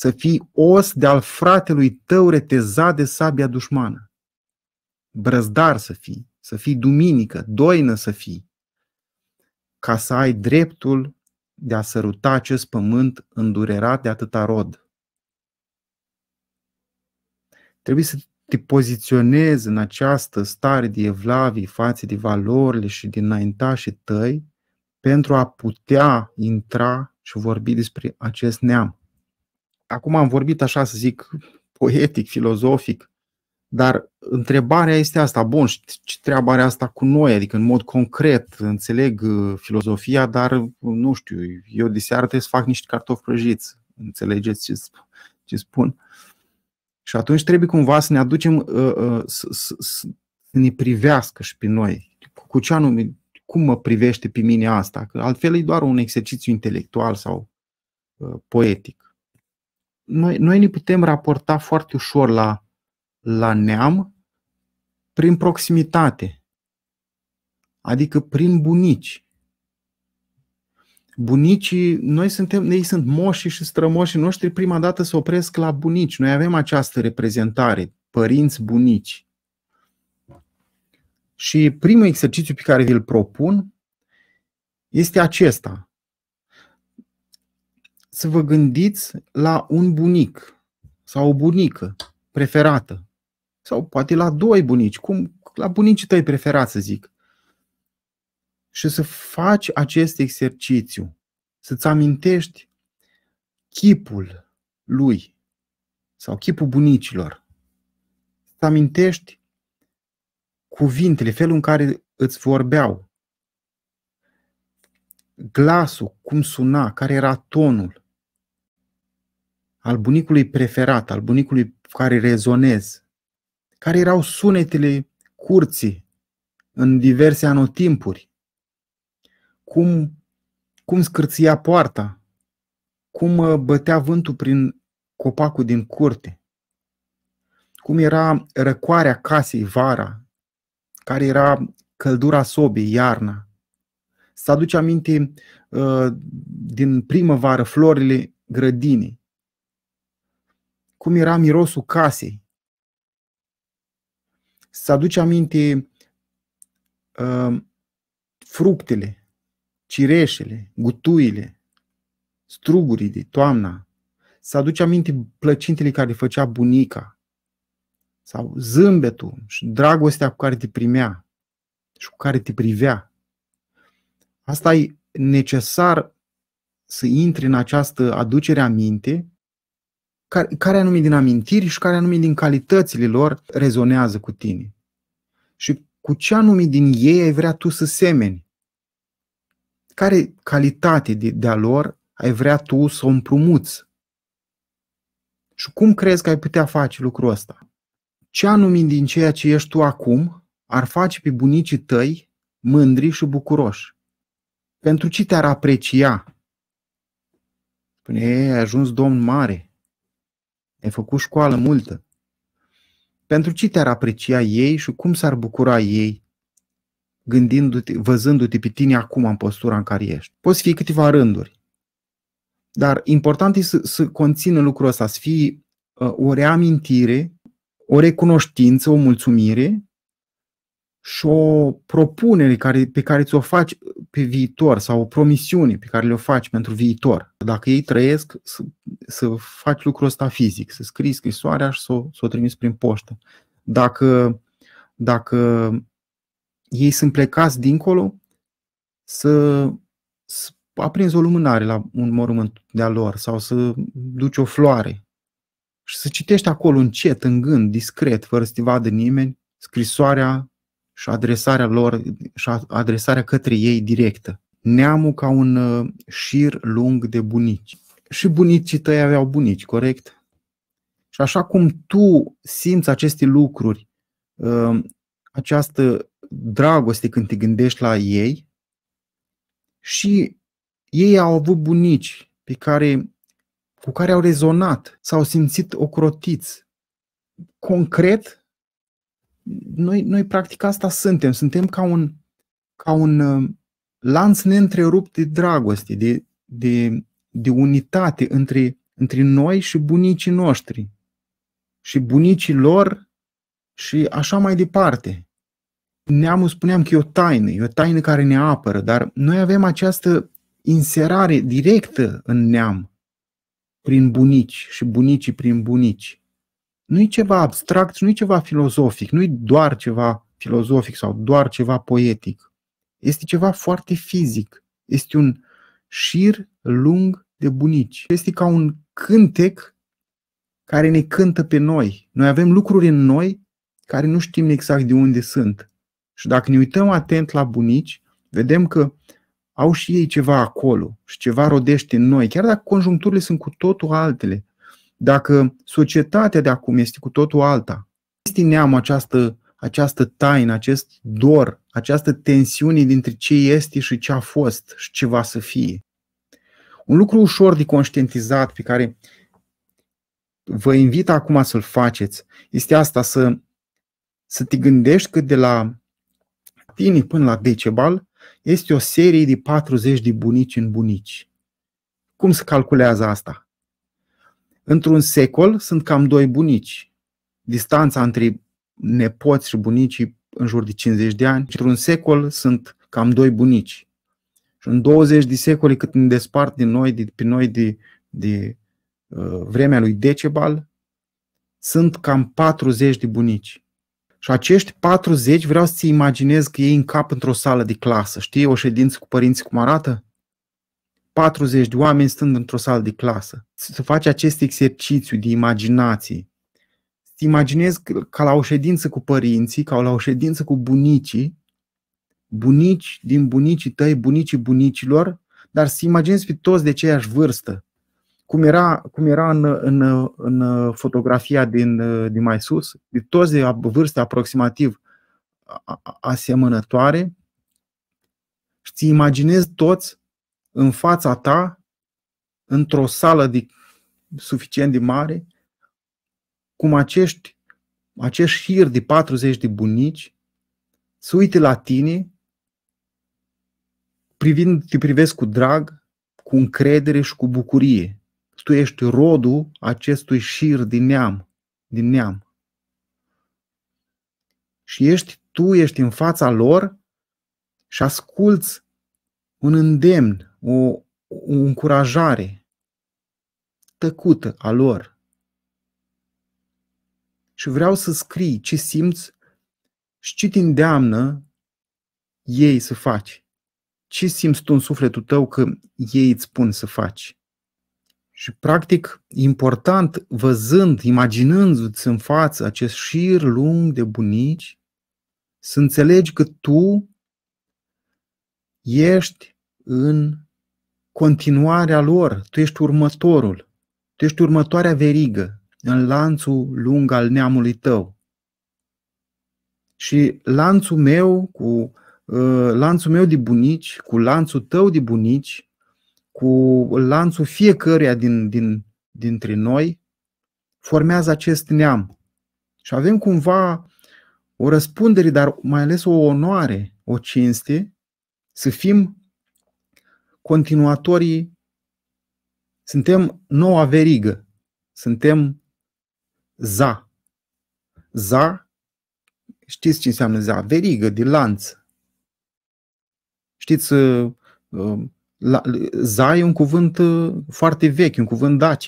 să fii os de-al fratelui tău retezat de sabia dușmană. Brăzdar să fii, să fii duminică, doină să fii, ca să ai dreptul de a săruta acest pământ îndurerat de atâta rod. Trebuie să te poziționezi în această stare de evlavii față de valorile și de înaintașii tăi pentru a putea intra și vorbi despre acest neam. Acum am vorbit așa să zic poetic, filozofic, dar întrebarea este asta, bun, ce treabă are asta cu noi, adică în mod concret, înțeleg uh, filozofia, dar uh, nu știu, eu de seară trebuie să fac niște cartofi prăjiți, înțelegeți ce, ce spun? Și atunci trebuie cumva să ne aducem, uh, să, ne privească și pe noi, cu ce anume, cum mă privește pe mine asta, că altfel e doar un exercițiu intelectual sau poetic noi, noi ne putem raporta foarte ușor la, la neam prin proximitate, adică prin bunici. Bunicii, noi suntem, ei sunt moșii și strămoșii noștri, prima dată se opresc la bunici. Noi avem această reprezentare, părinți bunici. Și primul exercițiu pe care vi-l propun este acesta să vă gândiți la un bunic sau o bunică preferată sau poate la doi bunici, cum la bunicii tăi preferați să zic. Și să faci acest exercițiu, să-ți amintești chipul lui sau chipul bunicilor. Să amintești cuvintele, felul în care îți vorbeau, glasul, cum suna, care era tonul al bunicului preferat, al bunicului care rezonez, care erau sunetele curții în diverse anotimpuri, cum, cum scârția poarta, cum uh, bătea vântul prin copacul din curte, cum era răcoarea casei vara, care era căldura sobii iarna. Să aduce aminte uh, din primăvară florile grădinii, cum era mirosul casei. Să aduci aminte uh, fructele, cireșele, gutuile, strugurii de toamna. Să aduci aminte plăcintele care făcea bunica sau zâmbetul și dragostea cu care te primea și cu care te privea. Asta e necesar să intri în această aducere a minte care, care anume din amintiri și care anume din calitățile lor rezonează cu tine. Și cu ce anume din ei ai vrea tu să semeni? Care calitate de, de-a lor ai vrea tu să o împrumuți? Și cum crezi că ai putea face lucrul ăsta? Ce anume din ceea ce ești tu acum ar face pe bunicii tăi mândri și bucuroși? Pentru ce te-ar aprecia? Spune, ai ajuns domn mare ai făcut școală multă. Pentru ce te-ar aprecia ei și cum s-ar bucura ei gândindu-te, văzându-te pe tine acum în postura în care ești? Poți fi câteva rânduri. Dar important e să, să conțină lucrul ăsta, să fie uh, o reamintire, o recunoștință, o mulțumire și o propunere care, pe care ți-o faci pe viitor sau o promisiune pe care le-o faci pentru viitor. Dacă ei trăiesc, să, să faci lucrul ăsta fizic, să scrii scrisoarea și să o, să o trimiți prin poștă. Dacă, dacă ei sunt plecați dincolo, să, să aprinzi o lumânare la un mormânt de-a lor sau să duci o floare și să citești acolo încet, în gând, discret, fără să te vadă nimeni, scrisoarea și adresarea lor și adresarea către ei directă. Neamul ca un uh, șir lung de bunici. Și bunicii tăi aveau bunici, corect? Și așa cum tu simți aceste lucruri, uh, această dragoste când te gândești la ei, și ei au avut bunici pe care, cu care au rezonat, s-au simțit ocrotiți. Concret, noi, noi practic asta suntem. Suntem ca un, ca un uh, lanț neîntrerupt de dragoste, de, de, de unitate între, între noi și bunicii noștri și bunicii lor și așa mai departe. Neamul spuneam că e o taină, e o taină care ne apără, dar noi avem această inserare directă în neam prin bunici și bunicii prin bunici nu e ceva abstract, nu e ceva filozofic, nu e doar ceva filozofic sau doar ceva poetic. Este ceva foarte fizic. Este un șir lung de bunici. Este ca un cântec care ne cântă pe noi. Noi avem lucruri în noi care nu știm exact de unde sunt. Și dacă ne uităm atent la bunici, vedem că au și ei ceva acolo și ceva rodește în noi, chiar dacă conjuncturile sunt cu totul altele dacă societatea de acum este cu totul alta, este neam această, această taină, acest dor, această tensiune dintre ce este și ce a fost și ce va să fie. Un lucru ușor de conștientizat pe care vă invit acum să-l faceți este asta, să, să te gândești că de la tine până la decebal este o serie de 40 de bunici în bunici. Cum se calculează asta? Într-un secol sunt cam doi bunici. Distanța între nepoți și bunicii în jur de 50 de ani. Într-un secol sunt cam doi bunici. Și în 20 de secole cât ne despart din noi, de, pe noi de, de uh, vremea lui Decebal, sunt cam 40 de bunici. Și acești 40 vreau să-ți imaginez că ei încap într-o sală de clasă. Știi o ședință cu părinții cum arată? 40 de oameni stând într-o sală de clasă. Să faci acest exercițiu de imaginație. Să imaginezi ca la o ședință cu părinții, ca la o ședință cu bunicii, bunici din bunicii tăi, bunicii bunicilor, dar să imaginezi pe toți de aceeași vârstă. Cum era, cum era în, în, în fotografia din, din mai sus, de toți de vârste aproximativ asemănătoare, și ți imaginezi toți în fața ta, într-o sală de, suficient de mare, cum acești, acești șir de 40 de bunici se uite la tine, privind, te privesc cu drag, cu încredere și cu bucurie. Tu ești rodul acestui șir din neam, din neam. Și ești, tu ești în fața lor și asculți un îndemn, o, o încurajare tăcută a lor. Și vreau să scrii ce simți și ce te îndeamnă ei să faci. Ce simți tu în sufletul tău că ei îți spun să faci? Și practic, important, văzând, imaginându-ți în față acest șir lung de bunici, să înțelegi că tu ești în continuarea lor, tu ești următorul, tu ești următoarea verigă în lanțul lung al neamului tău. Și lanțul meu cu uh, lanțul meu de bunici, cu lanțul tău de bunici, cu lanțul fiecăruia din, din, dintre noi, formează acest neam. Și avem cumva o răspundere, dar mai ales o onoare, o cinste, să fim continuatorii, suntem noua verigă, suntem za. Za, știți ce înseamnă za? Verigă, de lanț. Știți, uh, za e un cuvânt uh, foarte vechi, un cuvânt dacic.